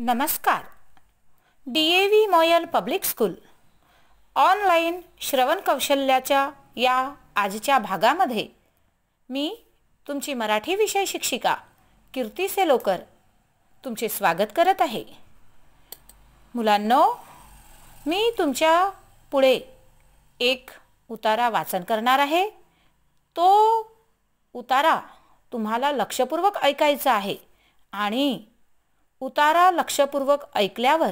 नमस्कार D A V MOIL public school online श्रवण कौशल्याच्या या आजच्या भागामध्ये मी तुमची मराठी विषय शिक्षिका कीर्ती सेलोकर तुमचे स्वागत करत आहे मुलांनो मी तुमच्या पुढे एक उतारा वाचन करणार आहे तो उतारा तुम्हाला लक्षपूर्वक ऐकायचा आहे आणि उतारा लक्षपूर्वक ऐकल्यावर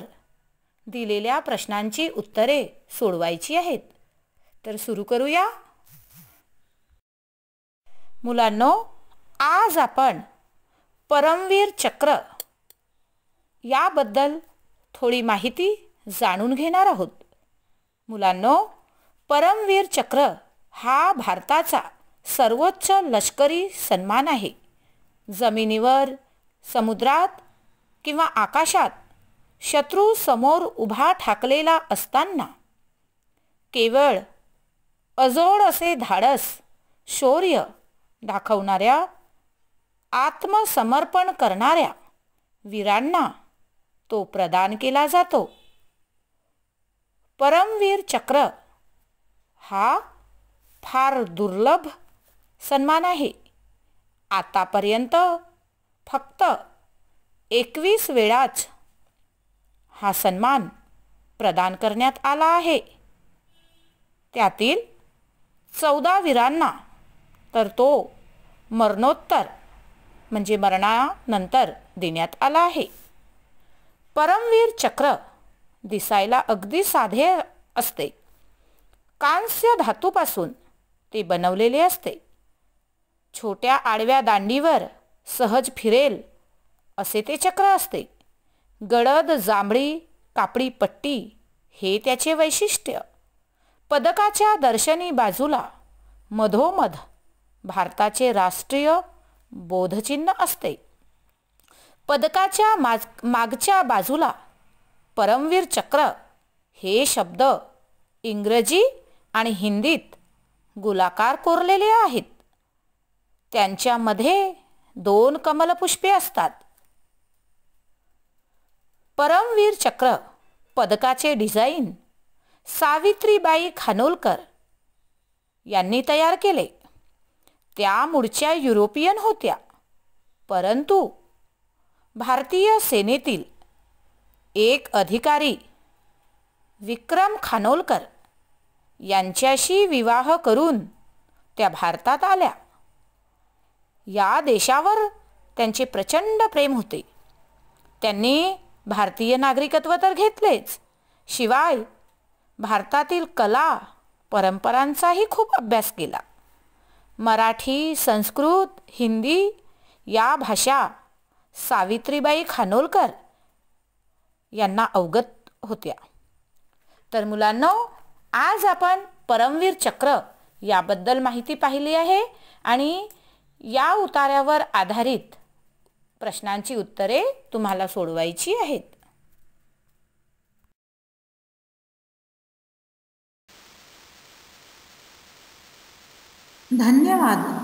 दिलेल्या प्रश्नांची उत्तरे सोडवायची आहेत तर सुरू करूया मुलांनो आज आपण परमवीर चक्र याबद्दल थोडी माहिती जाणून घेणार आहोत मुलांनो परमवीर चक्र हा भारताचा सर्वोच्च लष्करी सन्मान आहे जमिनीवर समुद्रात किंवा आकाशात शत्रू समोर उभा ठाकलेला असताना केवळ अजोड असे धाडस शौर्य दाखवणाऱ्या आत्मसमर्पण करणाऱ्या वीरांना तो प्रदान केला जातो परमवीर चक्र हा फार दुर्लभ सन्मान आहे आतापर्यंत फक्त एकवीस वेळाच हा सन्मान प्रदान करण्यात आला आहे त्यातील चौदा वीरांना तर तो मरणोत्तर म्हणजे मरणानंतर देण्यात आला आहे परमवीर चक्र दिसायला अगदी साधे असते कांस्य धातूपासून ते बनवलेले असते छोट्या आडव्या दांडीवर सहज फिरेल असे ते चक्र असते गडद जांभळी कापडी पट्टी हे त्याचे वैशिष्ट्य पदकाच्या दर्शनी बाजूला मधोमध भारताचे राष्ट्रीय बोधचिन्ह असते पदकाच्या माज मागच्या बाजूला परमवीर चक्र हे शब्द इंग्रजी आणि हिंदीत गोलाकार कोरलेले आहेत त्यांच्यामध्ये दोन कमलपुष्पे असतात परमवीर चक्र पदकाचे डिझाईन सावित्रीबाई खानोलकर यांनी तयार केले त्या मूळच्या युरोपियन होत्या परंतु भारतीय सेनेतील एक अधिकारी विक्रम खानोलकर यांच्याशी विवाह करून त्या भारतात आल्या या देशावर त्यांचे प्रचंड प्रेम होते त्यांनी भारतीय नागरिकत्व तर घेतलेच शिवाय भारतातील कला परंपरांचाही खूप अभ्यास केला मराठी संस्कृत हिंदी या भाषा सावित्रीबाई खानोलकर यांना अवगत होत्या तर मुलांना आज आपण परमवीर चक्र याबद्दल माहिती पाहिली आहे आणि या उतार्यावर आधारित प्रश्नांची उत्तरे तुम्हाला सोडवायची आहेत धन्यवाद